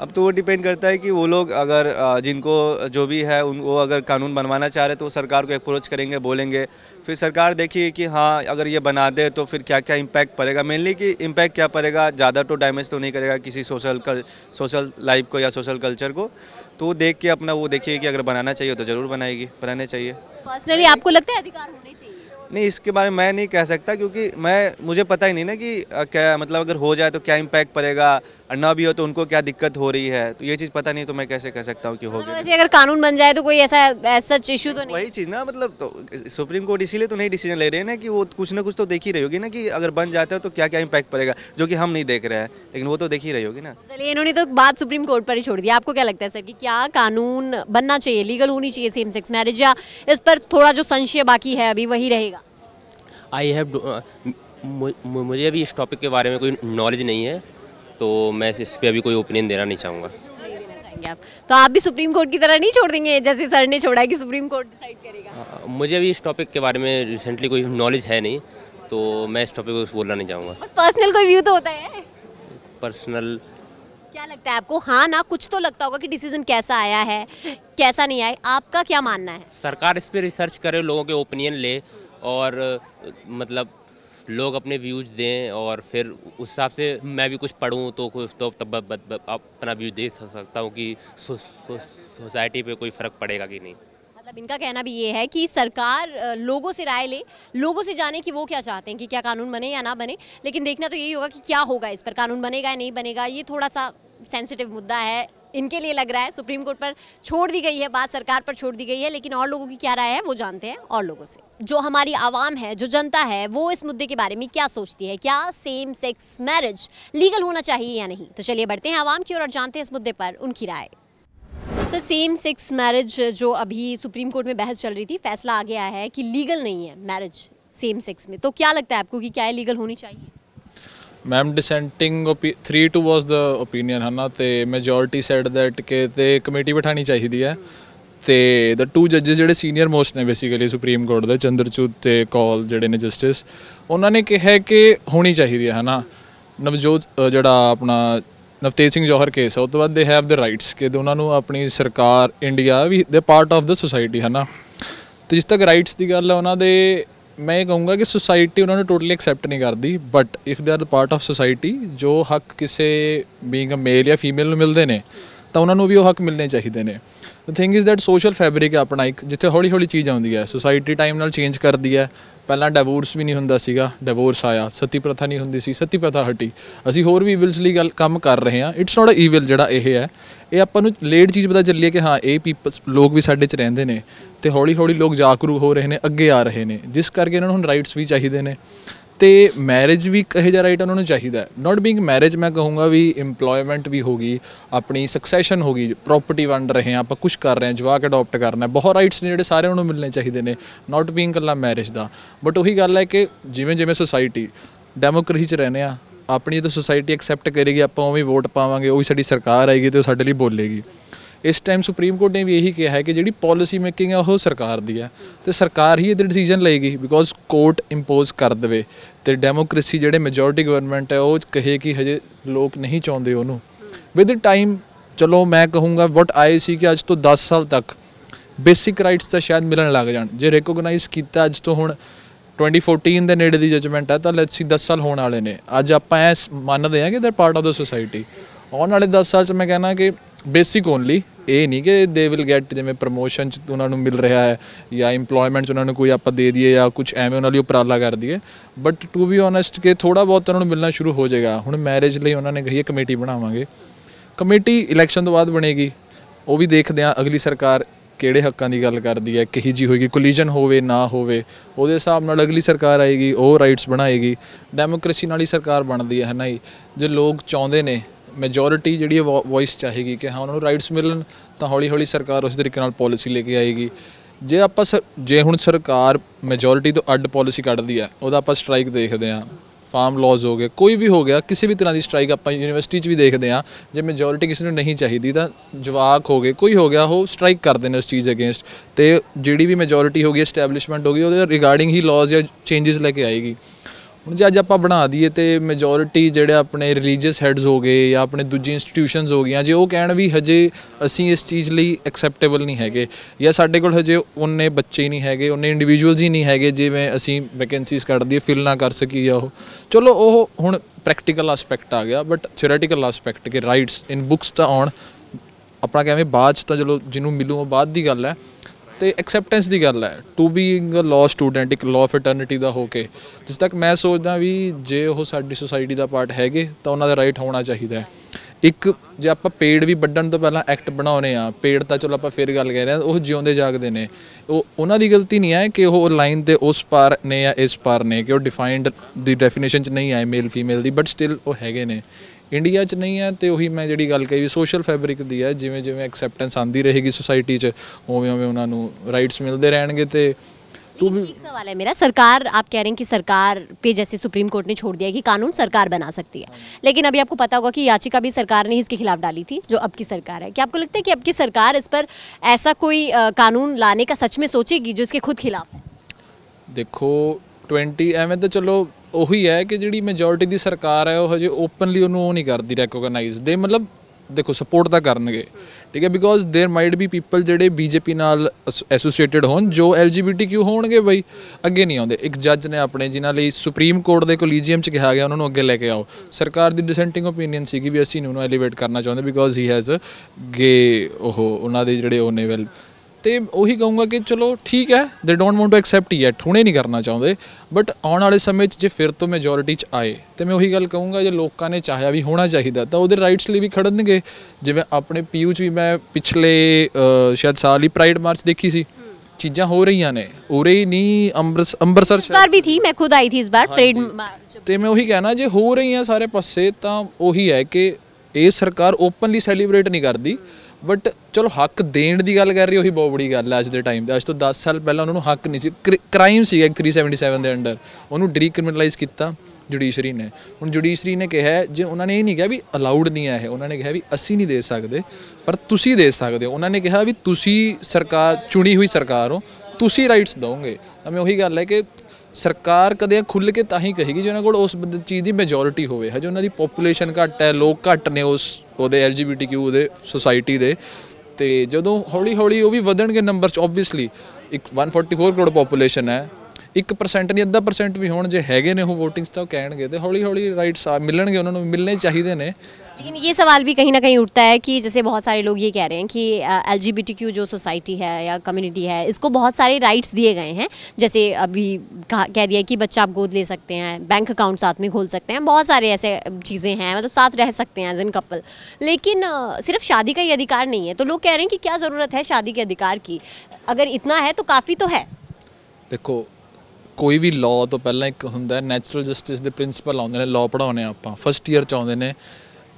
अब तो वो डिपेंड करता है कि वो लोग अगर जिनको जो भी है उन वो अगर कानून बनवाना चाह रहे तो सरकार को अप्रोच करेंगे बोलेंगे फिर सरकार देखिए कि हाँ अगर ये बना दे तो फिर क्या क्या इम्पैक्ट पड़ेगा मेनली कि इम्पैक्ट क्या पड़ेगा ज़्यादा तो डैमेज तो नहीं करेगा किसी सोशल कल सोशल लाइफ को या सोशल कल्चर को तो देख के अपना वो देखिए कि अगर बनाना चाहिए तो ज़रूर बनाएगी बनाने चाहिए पर्सनली आपको लगता है अधिकार होने चाहिए नहीं इसके बारे में मैं नहीं कह सकता क्योंकि मैं मुझे पता ही नहीं ना कि क्या मतलब अगर हो जाए तो क्या इम्पैक्ट पड़ेगा और ना भी हो तो उनको क्या दिक्कत हो रही है तो ये चीज़ पता नहीं तो मैं कैसे कह सकता हूँ कि हो मतलब गया अगर कानून बन जाए तो कोई ऐसा सच इशू तो, तो नहीं वही चीज़ ना मतलब तो सुप्रीम कोर्ट इसीलिए तो नहीं डिसीजन ले रहे हैं ना कि वो कुछ ना कुछ तो देख ही रही होगी ना कि अगर बन जाता है तो क्या क्या इम्पैक्ट पड़ेगा जो कि हम नहीं देख रहे हैं लेकिन वो तो देख ही रही होगी ना चलिए इन्होंने तो बात सुप्रीम कोर्ट पर ही छोड़ दिया आपको क्या लगता है सर कि क्या कानून बनना चाहिए लीगल होनी चाहिए सेम सेक्स मैरिज या इस पर थोड़ा जो संशय बाकी है अभी वही रहेगा आई हैव uh, मुझे अभी इस टॉपिक के बारे में कोई नॉलेज नहीं है तो मैं इस पर अभी कोई ओपिनियन देना नहीं चाहूँगा तो आप भी सुप्रीम कोर्ट की तरह नहीं छोड़ देंगे जैसे सर ने छोड़ा है कि सुप्रीम कोर्ट डिसाइड करेगा मुझे अभी इस टॉपिक के बारे में रिसेंटली कोई नॉलेज है नहीं तो मैं इस टॉपिक को बोलना नहीं चाहूँगा पर्सनल कोई व्यू तो होता है पर्सनल क्या लगता है आपको हाँ ना कुछ तो लगता होगा कि डिसीजन कैसा आया है कैसा नहीं आया आपका क्या मानना है सरकार इस पर रिसर्च करे लोगों के ओपिनियन ले और मतलब लोग अपने व्यूज दें और फिर उस हिसाब से मैं भी कुछ पढ़ूँ तो कुछ तो तब अपना व्यू दे सकता हूँ कि सो, सो, सोसाइटी पे कोई फ़र्क पड़ेगा कि नहीं मतलब इनका कहना भी ये है कि सरकार लोगों से राय ले लोगों से जाने कि वो क्या चाहते हैं कि क्या कानून बने या ना बने लेकिन देखना तो यही होगा कि क्या होगा इस पर कानून बनेगा या नहीं बनेगा ये थोड़ा सा सेंसिटिव मुद्दा है इनके लिए लग रहा है सुप्रीम कोर्ट पर छोड़ दी गई है बात सरकार पर छोड़ दी गई है लेकिन और लोगों की क्या राय है वो जानते हैं और लोगों से जो हमारी आवाम है जो जनता है वो इस मुद्दे के बारे में क्या सोचती है क्या सेम सेक्स मैरिज लीगल होना चाहिए या नहीं तो चलिए बढ़ते हैं आवाम की ओर और जानते हैं इस मुद्दे पर उनकी राय सर सेम सेक्स मैरिज जो अभी सुप्रीम कोर्ट में बहस चल रही थी फैसला आ गया है कि लीगल नहीं है मैरिज सेम सेक्स में तो क्या लगता है आपको कि क्या लीगल होनी चाहिए ਮੈਮ ਡਿਸੈਂਟਿੰਗ 3 ਟੂ ਵਾਸ ਦਾ ਓਪੀਨੀਅਨ ਹੈ ਤੇ ਮੈਜੋਰਟੀ ਸੈਡ ਦੈਟ ਕਿ ਤੇ ਕਮੇਟੀ ਬਿਠਾਣੀ ਚਾਹੀਦੀ ਹੈ ਤੇ ਦ ਟੂ ਜੱਜਸ ਜਿਹੜੇ ਸੀਨੀਅਰ ਮੋਸਟ ਨੇ ਬੇਸਿਕਲੀ ਸੁਪਰੀਮ ਕੋਰਟ ਦੇ ਚੰਦਰਚੂਦ ਤੇ ਕੌਲ ਜਿਹੜੇ ਨੇ ਜਸਟਿਸ ਉਹਨਾਂ ਨੇ ਕਿਹਾ ਕਿ ਹੋਣੀ ਚਾਹੀਦੀ ਹੈ ਹਨਾ ਨਵਜੋਤ ਜਿਹੜਾ ਆਪਣਾ ਨਵਤੇਜ ਸਿੰਘ ਜੋਹਰ ਕੇਸ ਉਹ ਤੋਂ ਬਾਅਦ ਦੇ ਹੈਵ ਦ ਰਾਈਟਸ ਕਿ ਉਹਨਾਂ ਨੂੰ ਆਪਣੀ ਸਰਕਾਰ ਇੰਡੀਆ ਵੀ ਦੇ ਪਾਰਟ ਆਫ ਦ ਸੋਸਾਇਟੀ ਹਨਾ ਤੇ ਜਿਸ ਤੱਕ ਰਾਈਟਸ ਦੀ ਗੱਲ ਹੈ ਉਹਨਾਂ ਦੇ ਮੈਂ ਇਹ ਕਹੂੰਗਾ ਕਿ ਸੋਸਾਇਟੀ ਉਹਨਾਂ ਨੂੰ ਟੋਟਲੀ ਐਕਸੈਪਟ ਨਹੀਂ ਕਰਦੀ but if they are part of society ਜੋ ਹੱਕ ਕਿਸੇ ਬੀਇੰਗ ਅ ਮੇਲ ਜਾਂ ਫੀਮੇਲ ਨੂੰ ਮਿਲਦੇ ਨੇ ਤਾਂ ਉਹਨਾਂ ਨੂੰ ਵੀ ਉਹ ਹੱਕ ਮਿਲਨੇ ਚਾਹੀਦੇ ਨੇ the thing is that social fabric ਹੈ ਆਪਣਾ ਇੱਕ ਜਿੱਥੇ ਹੌਲੀ ਹੌਲੀ ਚੀਜ਼ ਆਉਂਦੀ ਹੈ ਸੋਸਾਇਟੀ ਟਾਈਮ ਨਾਲ ਚੇਂਜ ਕਰਦੀ ਹੈ ਪਹਿਲਾਂ ਡਿਵੋਰਸ ਵੀ ਨਹੀਂ ਹੁੰਦਾ ਸੀਗਾ ਡਿਵੋਰਸ ਆਇਆ ਸਤੀ ਪ੍ਰਥਾ ਨਹੀਂ ਹੁੰਦੀ ਸੀ ਸਤੀ ਪ੍ਰਥਾ ਹਟੀ ਅਸੀਂ ਹੋਰ ਵੀ ਇਵਿਲਸ ਲਈ ਗੱਲ ਕੰਮ ਕਰ ਰਹੇ ਹਾਂ ਇਟਸ ਨਾਟ ਅ ਇਵਿਲ ਜਿਹੜਾ ਇਹ ਹੈ ਇਹ ਆਪਾਂ ਨੂੰ ਲੇਟ ਚੀਜ਼ ਪਤਾ ਚੱਲੀ ਹੈ ਕਿ ਹਾਂ ਇਹ ਪੀਪਲਸ ਲੋਕ ਵੀ ਸਾਡੇ 'ਚ ਰਹਿੰਦੇ ਨੇ ਤੇ ਹੌਲੀ ਹੌਲੀ ਲੋਕ ਜਾਗਰੂਕ ਹੋ ਰਹੇ ਨੇ ਅੱਗੇ ਆ ਰਹੇ ਨੇ ਜਿਸ ਕਰਕੇ ਇਹਨਾਂ ਨੂੰ ਹੁਣ ਰਾਈਟਸ ਵੀ ਚਾਹੀਦੇ ਨੇ ਤੇ ਮੈਰਿਜ ਵੀ ਕਹੇ ਜਾ ਰਾਈਟ ਉਹਨਾਂ ਨੂੰ ਚਾਹੀਦਾ ਹੈ ਨਾਟ ਬੀਇੰਗ ਮੈਰਿਜ ਮੈਂ ਕਹੂੰਗਾ ਵੀ এমਪਲੋਇਮੈਂਟ ਵੀ ਹੋਗੀ ਆਪਣੀ ਸਕਸੈਸ਼ਨ ਹੋਗੀ ਪ੍ਰੋਪਰਟੀ ਵੰਡ ਰਹੇ ਆ ਆਪਾਂ ਕੁਝ ਕਰ ਰਹੇ ਆ ਜਵਾਕ ਅਡਾਪਟ ਕਰਨਾ ਬਹੁਤ ਰਾਈਟਸ ਨੇ ਜਿਹੜੇ ਸਾਰੇ ਨੂੰ ਮਿਲਣੇ ਚਾਹੀਦੇ ਨੇ ਨਾਟ ਬੀਇੰਗ ਕੱਲਾ ਮੈਰਿਜ ਦਾ ਬਟ ਉਹੀ ਗੱਲ ਹੈ ਕਿ ਜਿਵੇਂ ਜਿਵੇਂ ਸੋਸਾਇਟੀ ਡੈਮੋਕ੍ਰੇਸੀ ਚ ਰਹਨੇ ਆ ਆਪਣੀ ਤਾਂ ਸੋਸਾਇਟੀ ਐਕਸੈਪਟ ਕਰੇਗੀ ਆਪਾਂ ਉਵੇਂ ਵੋਟ ਪਾਵਾਂਗੇ ਉਹੀ ਸਾਡੀ ਸਰਕਾਰ ਆਏਗੀ ਤੇ ਉਹ ਸਾਡੇ ਲਈ ਬੋਲੇਗੀ ਇਸ ਟਾਈਮ ਸੁਪਰੀਮ ਕੋਰਟ ਨੇ ਵੀ ਇਹੀ ਕਿਹਾ ਹੈ ਕਿ ਜਿਹੜੀ ਪਾਲਿਸੀ ਮੇਕਿੰਗ ਹੈ ਉਹ ਸਰਕਾਰ ਦੀ ਹੈ ਤੇ ਸਰਕਾਰ ਹੀ ਇਹਦੇ ਡਿਸੀਜਨ ਲਏਗੀ ਬਿਕੋਜ਼ ਕੋਰਟ ਇੰਪੋਜ਼ ਕਰ ਦੇਵੇ ਤੇ ਡੈਮੋਕ੍ਰੇਸੀ ਜਿਹੜੇ ਮੈਜੋਰਟੀ ਗਵਰਨਮੈਂਟ ਹੈ ਉਹ ਕਹੇ ਕਿ ਹਜੇ ਲੋਕ ਨਹੀਂ ਚਾਹੁੰਦੇ ਉਹਨੂੰ ਵਿਦ ਟਾਈਮ ਚਲੋ ਮੈਂ ਕਹੂੰਗਾ ਵਟ ਆਈ ਸੀ ਕਿ ਅੱਜ ਤੋਂ 10 ਸਾਲ ਤੱਕ ਬੇਸਿਕ ਰਾਈਟਸ ਤਾਂ ਸ਼ਾਇਦ ਮਿਲਣ ਲੱਗ ਜਾਣ ਜੇ ਰੈਕੋਗਨਾਈਜ਼ ਕੀਤਾ ਅੱਜ ਤੋਂ ਹੁਣ 2014 ਦੇ ਨੇੜੇ ਦੀ ਜਜਮੈਂਟ ਹੈ ਤਾਂ ਲੈਟਸ ਸੀ 10 ਸਾਲ ਹੋਣ ਵਾਲੇ ਨੇ ਅੱਜ ਆਪਾਂ ਇਹ ਮੰਨਦੇ ਹਾਂ ਕਿ ਦੇ ਪਾਰਟ ਆਫ ਦਾ ਸੋਸਾਇਟੀ ਆਉਣ ਵਾਲੇ 10 ਸਾਲ 'ਚ ਮੈਂ ਕਹਿਣਾ ਕਿ ਬੇਸਿਕ ਓਨਲੀ ਇਹ ਨਹੀਂ ਕਿ ਦੇ ਵਿਲ ਗੈਟ ਜਿਵੇਂ ਪ੍ਰੋਮੋਸ਼ਨ ਚ ਉਹਨਾਂ ਨੂੰ ਮਿਲ ਰਿਹਾ ਹੈ ਜਾਂ ਏਮਪਲੋਇਮੈਂਟ ਚ ਉਹਨਾਂ ਨੂੰ ਕੋਈ ਆਪਾਂ ਦੇ ਦਈਏ ਜਾਂ ਕੁਝ ਐਵੇਂ ਉਹਨਾਂ ਲਈ ਉਪਰਾਲਾ ਕਰ ਦਈਏ ਬਟ ਟੂ ਬੀ ਓਨੈਸਟ ਕਿ ਥੋੜਾ ਬਹੁਤ ਉਹਨਾਂ ਨੂੰ ਮਿਲਣਾ ਸ਼ੁਰੂ ਹੋ ਜਾਏਗਾ ਹੁਣ ਮੈਰਿਜ ਲਈ ਉਹਨਾਂ ਨੇ ਕਹੀ ਕਮੇਟੀ ਬਣਾਵਾਂਗੇ ਕਮੇਟੀ ਇਲੈਕਸ਼ਨ ਤੋਂ ਬਾਅਦ ਬਣੇਗੀ ਉਹ ਵੀ ਦੇਖਦੇ ਆ ਅਗਲੀ ਸਰਕਾਰ ਕਿਹੜੇ ਹੱਕਾਂ ਦੀ ਗੱਲ ਕਰਦੀ ਹੈ ਕਿਹੀ ਜੀ ਹੋਏਗੀ ਕੋਲੀਜਨ ਹੋਵੇ ਨਾ ਹੋਵੇ ਉਹਦੇ ਹਿਸਾਬ ਨਾਲ ਅਗਲੀ ਸਰਕਾਰ ਆਏਗੀ ਉਹ ਰਾਈਟਸ ਬਣਾਏਗੀ ਡੈਮੋਕ੍ਰੇਸੀ ਨਾਲ ਹੀ ਸਰਕਾਰ ਬਣਦੀ ਹੈ ਨਾ ਜੀ ਜੇ ਲੋਕ ਚਾਹੁੰਦੇ ਨੇ ਮੈਜੋਰਿਟੀ ਜਿਹੜੀ ਵੌਇਸ ਚਾਹੇਗੀ ਕਿ ਹਾਂ ਉਹਨਾਂ ਨੂੰ ਰਾਈਟਸ ਮਿਲਣ ਤਾਂ ਹੌਲੀ ਹੌਲੀ ਸਰਕਾਰ ਉਸ ਤਰੀਕੇ ਨਾਲ ਪਾਲਿਸੀ ਲੈ ਕੇ ਆਏਗੀ ਜੇ ਆਪਾਂ ਜੇ ਹੁਣ ਸਰਕਾਰ ਮੈਜੋਰਿਟੀ ਤੋਂ ਅੱਡ ਪਾਲਿਸੀ ਕੱਢਦੀ ਹੈ ਉਹਦਾ ਆਪਾਂ ਸਟ੍ਰਾਈਕ ਦੇਖਦੇ ਆਂ ਫਾਰਮ ਲਾਜ਼ ਹੋ ਗਏ ਕੋਈ ਵੀ ਹੋ ਗਿਆ ਕਿਸੇ ਵੀ ਤਰ੍ਹਾਂ ਦੀ ਸਟ੍ਰਾਈਕ ਆਪਾਂ ਯੂਨੀਵਰਸਿਟੀ 'ਚ ਵੀ ਦੇਖਦੇ ਆਂ ਜੇ ਮੈਜੋਰਿਟੀ ਕਿਸੇ ਨੂੰ ਨਹੀਂ ਚਾਹੀਦੀ ਤਾਂ ਜਵਾਕ ਹੋ ਗਏ ਕੋਈ ਹੋ ਗਿਆ ਉਹ ਸਟ੍ਰਾਈਕ ਕਰਦੇ ਨੇ ਉਸ ਚੀਜ਼ ਅਗੇਂਸਟ ਤੇ ਜਿਹੜੀ ਵੀ ਮੈਜੋਰਿਟੀ ਹੋ ਗਈ ਐਸਟੈਬਲਿਸ਼ਮੈਂਟ ਹੋ ਗਈ ਉਹਦੇ ਰਿਗਾਰਡਿੰਗ ਹੀ ਲਾਜ਼ ਜਾਂ ਚੇਂਜਸ ਲੈ ਕੇ ਆਏਗੀ ਹੁਣ ਜੇ ਅੱਜ ਆਪਾਂ ਬਣਾ ਦਈਏ ਤੇ ਮੈਜੋਰਿਟੀ ਜਿਹੜੇ ਆਪਣੇ ਰਿਲੀਜੀਅਸ ਹੈਡਸ ਹੋ ਗਏ ਜਾਂ ਆਪਣੇ ਦੂਜੀ ਇੰਸਟੀਟਿਊਸ਼ਨਸ ਹੋ ਗਈਆਂ ਜੇ ਉਹ ਕਹਿਣ ਵੀ ਹਜੇ ਅਸੀਂ ਇਸ ਚੀਜ਼ ਲਈ ਐਕਸੈਪਟੇਬਲ ਨਹੀਂ ਹੈਗੇ ਜਾਂ ਸਾਡੇ ਕੋਲ ਹਜੇ ਉਹਨੇ ਬੱਚੇ ਨਹੀਂ ਹੈਗੇ ਉਹਨੇ ਇੰਡੀਵਿਜੂਅਲਸ ਹੀ ਨਹੀਂ ਹੈਗੇ ਜਿਵੇਂ ਅਸੀਂ ਵੈਕੈਂਸੀਜ਼ ਕੱਢ ਦਈਏ ਫਿਲ ਨਾ ਕਰ ਸਕੀ ਆ ਉਹ ਚਲੋ ਉਹ ਹੁਣ ਪ੍ਰੈਕਟੀਕਲ ਐਸਪੈਕਟ ਆ ਗਿਆ ਬਟ ਥਿਓਰੀਟੀਕਲ ਐਸਪੈਕਟ ਕਿ ਰਾਈਟਸ ਇਨ ਬੁੱਕਸ ਤਾਂ ਆਉਣ ਆਪਣਾ ਕਹਿੰਦੇ ਬਾਅਦ ਚ ਤਾਂ ਚਲੋ ਜਿਹਨੂੰ ਮਿਲੂ ਉਹ ਬਾਅਦ ਦੀ ਗੱਲ ਹੈ ਤੇ ਐਕਸੈਪਟੈਂਸ ਦੀ ਗੱਲ ਹੈ to being a law student ਇੱਕ ਲਾਅ ਫੈਟਰਨਿਟੀ ਦਾ ਹੋ ਕੇ ਜਿਸ ਤੱਕ ਮੈਂ ਸੋਚਦਾ ਵੀ ਜੇ ਉਹ ਸਾਡੀ ਸੋਸਾਇਟੀ ਦਾ ਪਾਰਟ ਹੈਗੇ ਤਾਂ ਉਹਨਾਂ ਦਾ ਰਾਈਟ ਹੋਣਾ ਚਾਹੀਦਾ ਹੈ ਇੱਕ ਜੇ ਆਪਾਂ ਪੇੜ ਵੀ ਵੱਢਣ ਤੋਂ ਪਹਿਲਾਂ ਐਕਟ ਬਣਾਉਨੇ ਆ ਪੇੜ ਤਾਂ ਚਲੋ ਆਪਾਂ ਫੇਰ ਗੱਲ ਕਰ ਰਹੇ ਆ ਉਹ ਜਿਉਂਦੇ ਜਾਗਦੇ ਨੇ ਉਹ ਉਹਨਾਂ ਦੀ ਗਲਤੀ ਨਹੀਂ ਹੈ ਕਿ ਉਹ ਲਾਈਨ ਦੇ ਉਸ ਪਾਰ ਨੇ ਜਾਂ ਇਸ ਪਾਰ ਨੇ ਕਿ ਉਹ ਡਿਫਾਈਨਡ ਦੀ ਡੈਫੀਨੇਸ਼ਨ ਚ ਨਹੀਂ ਆਏ ਮੇਲ ਫੀਮੇਲ ਦੀ ਬਟ ਸਟਿਲ ਉਹ ਹੈਗੇ ਨੇ इंडिया च नहीं है तो उ मैं जी गल कही सोशल फैब्रिक की है जिमें जिमें एक्सैप्टेंस आती रहेगी ਰਹੇਗੀ ਸੋਸਾਇਟੀ 'ਚ उन्होंने राइट्स मिलते ਨੂੰ तो तो भी एक सवाल है मेरा सरकार आप कह रहे हैं कि सरकार पे जैसे सुप्रीम कोर्ट ने छोड़ दिया कि कानून सरकार बना सकती है लेकिन अभी आपको पता होगा कि याचिका भी सरकार ने इसके खिलाफ डाली थी जो अब की सरकार है क्या आपको लगता है कि अब की सरकार इस पर ऐसा कोई कानून लाने का सच में सोचेगी जो इसके खुद खिलाफ है देखो ट्वेंटी एवं तो चलो ਉਹੀ ਹੈ ਕਿ ਜਿਹੜੀ ਮੈਜੋਰਟੀ ਦੀ ਸਰਕਾਰ ਹੈ ਉਹ ਹਜੇ ਓਪਨਲੀ ਉਹਨੂੰ ਉਹ ਨਹੀਂ ਕਰਦੀ ਰੈਕੋਗਨਾਈਜ਼ ਦੇ ਮਤਲਬ ਦੇਖੋ ਸਪੋਰਟ ਤਾਂ ਕਰਨਗੇ ਠੀਕ ਹੈ because there might be people ਜਿਹੜੇ ਬੀਜੇਪੀ ਨਾਲ ਐਸੋਸੀਏਟਡ ਹੋਣ ਜੋ ਐਲਜੀਬੀਟੀਕਿਊ ਹੋਣਗੇ ਬਈ ਅੱਗੇ ਨਹੀਂ ਆਉਂਦੇ ਇੱਕ ਜੱਜ ਨੇ ਆਪਣੇ ਜਿਨ੍ਹਾਂ ਲਈ ਸੁਪਰੀਮ ਕੋਰਟ ਦੇ ਕੋਲੀਜੀਅਮ ਚ ਕਿਹਾ ਗਿਆ ਉਹਨਾਂ ਨੂੰ ਅੱਗੇ ਲੈ ਕੇ ਆਓ ਸਰਕਾਰ ਦੀ ਡਿਸੈਂਟਿੰਗ ਓਪੀਨੀਅਨ ਸੀਗੀ ਵੀ ਅਸੀਂ ਨੂੰ ਐਲੀਵੇਟ ਕਰਨਾ ਚਾਹੁੰਦੇ ਬਿਕੋਜ਼ ਹੀ ਹੈਜ਼ ਗੇ ਉਹ ਉਹਨਾਂ ਦੇ ਜਿਹੜੇ ਉਹਨੇ ਵੈਲ ਤੇ ਉਹੀ ਕਹੂੰਗਾ ਕਿ ਚਲੋ ਠੀਕ ਹੈ they don't want to accept yet ਹੁਣੇ ਨਹੀਂ ਕਰਨਾ ਚਾਹੁੰਦੇ ਬਟ ਆਉਣ ਵਾਲੇ ਸਮੇਂ 'ਚ ਜੇ ਫਿਰ ਤੋਂ ਮੈਜੋਰਿਟੀ 'ਚ ਆਏ ਤੇ ਮੈਂ ਉਹੀ ਗੱਲ ਕਹੂੰਗਾ ਜੇ ਲੋਕਾਂ ਨੇ ਚਾਹਿਆ ਵੀ ਹੋਣਾ ਚਾਹੀਦਾ ਤਾਂ ਉਹਦੇ ਰਾਈਟਸ ਲਈ ਵੀ ਖੜਨਗੇ ਜਿਵੇਂ ਆਪਣੇ ਪੀਯੂ 'ਚ ਵੀ ਮੈਂ ਪਿਛਲੇ ਸ਼ਾਇਦ ਸਾਲ ਹੀ ਪ੍ਰਾਈਡ ਮਾਰਚ ਦੇਖੀ ਸੀ ਚੀਜ਼ਾਂ ਹੋ ਰਹੀਆਂ ਨੇ ਉਰੇ ਹੀ ਨਹੀਂ ਅੰਮ੍ਰਿਤਸਰ ਅੰਮ੍ਰਿਤਸਰ ਵਾਰ ਵੀ ਥੀ ਮੈਂ ਖੁਦ ਆਈ ਥੀ ਇਸ ਵਾਰ ਪ੍ਰਾਈਡ ਮਾਰਚ ਤੇ ਮੈਂ ਉਹੀ ਕਹਿਣਾ ਜੇ ਹੋ ਰਹੀਆਂ ਸਾਰੇ ਪਾਸੇ ਤਾਂ ਉਹੀ ਹੈ ਕਿ ਇਹ ਸਰਕਾਰ ਓਪਨਲੀ ਸੈਲੀਬ੍ਰੇਟ ਨਹੀਂ ਕਰਦੀ ਬਟ ਚਲੋ ਹੱਕ ਦੇਣ ਦੀ ਗੱਲ ਕਰ ਰਹੀ ਉਹੀ ਬਹੁਤ ਬੜੀ ਗੱਲ ਹੈ ਅੱਜ ਦੇ ਟਾਈਮ ਤੇ ਅੱਜ ਤੋਂ 10 ਸਾਲ ਪਹਿਲਾਂ ਉਹਨਾਂ ਨੂੰ ਹੱਕ ਨਹੀਂ ਸੀ ਕ੍ਰਾਈਮ ਸੀਗਾ 377 ਦੇ ਅੰਡਰ ਉਹਨੂੰ ਡੀਕ੍ਰਿਮੀਨਲਾਈਜ਼ ਕੀਤਾ ਜੁਡੀਸ਼ਰੀ ਨੇ ਹੁਣ ਜੁਡੀਸ਼ਰੀ ਨੇ ਕਿਹਾ ਜੇ ਉਹਨਾਂ ਨੇ ਇਹ ਨਹੀਂ ਕਿਹਾ ਵੀ ਅਲਾਉਡ ਨਹੀਂ ਹੈ ਇਹ ਉਹਨਾਂ ਨੇ ਕਿਹਾ ਵੀ ਅਸੀਂ ਨਹੀਂ ਦੇ ਸਕਦੇ ਪਰ ਤੁਸੀਂ ਦੇ ਸਕਦੇ ਹੋ ਉਹਨਾਂ ਨੇ ਕਿਹਾ ਵੀ ਤੁਸੀਂ ਸਰਕਾਰ ਚੁਣੀ ਹੋਈ ਸਰਕਾਰ ਹੋ ਤੁਸੀਂ ਰਾਈਟਸ ਦੋਗੇ ਤਾਂ ਮੈਂ ਉਹੀ ਗੱਲ ਹੈ ਕਿ ਸਰਕਾਰ ਕਦੇ ਖੁੱਲ ਕੇ ਤਾਂ ਹੀ ਕਹੇਗੀ ਜੇ ਉਹਨਾਂ ਕੋਲ ਉਸ ਚੀਜ਼ ਦੀ ਮੈਜੋਰਿਟੀ ਹੋਵੇ ਹਜੇ ਉਹਨਾਂ ਦੀ ਪੋਪੂਲੇਸ਼ਨ ਘੱਟ ਹੈ ਲੋਕ ਘੱਟ ਨੇ ਉਸ ਉਹਦੇ ਐਲਜੀਬੀਟੀਕਿਊ ਦੇ ਸੋਸਾਇਟੀ ਦੇ ਤੇ ਜਦੋਂ ਹੌਲੀ ਹੌਲੀ ਉਹ ਵੀ ਵਧਣਗੇ ਨੰਬਰ ਚ ਆਬਵੀਅਸਲੀ ਇੱਕ 144 ਕਰੋੜ ਪੋਪੂਲੇਸ਼ਨ ਹੈ 1% ਨਹੀਂ ਅੱਧਾ ਪਰਸੈਂਟ ਵੀ ਹੋਣ ਜੇ ਹੈਗੇ ਨੇ ਉਹ VOTINGS ਤਾਂ ਕਹਿਣਗੇ ਤੇ ਹੌਲੀ ਹੌਲੀ ਰਾਈਟਸ ਮਿਲਣਗੇ ਉਹਨਾਂ ਨੂੰ ਮਿਲਣੇ ਚਾਹੀਦੇ ਨੇ लेकिन ये सवाल भी कहीं ना कहीं उठता है कि जैसे बहुत सारे लोग ये कह रहे हैं कि एल जो सोसाइटी है या कम्युनिटी है इसको बहुत सारे राइट्स दिए गए हैं जैसे अभी कह दिया कि बच्चा आप गोद ले सकते हैं बैंक अकाउंट साथ में खोल सकते हैं बहुत सारे ऐसे चीज़ें हैं मतलब साथ रह सकते हैं एज एन कपल लेकिन सिर्फ शादी का ही अधिकार नहीं है तो लोग कह रहे हैं कि क्या ज़रूरत है शादी के अधिकार की अगर इतना है तो काफ़ी तो है देखो कोई भी लॉ तो पहले एक होंगे नैचुरल जस्टिस के प्रिंसिपल आने लॉ पढ़ाने आप फस्ट ईयर ਈਅਰ हैं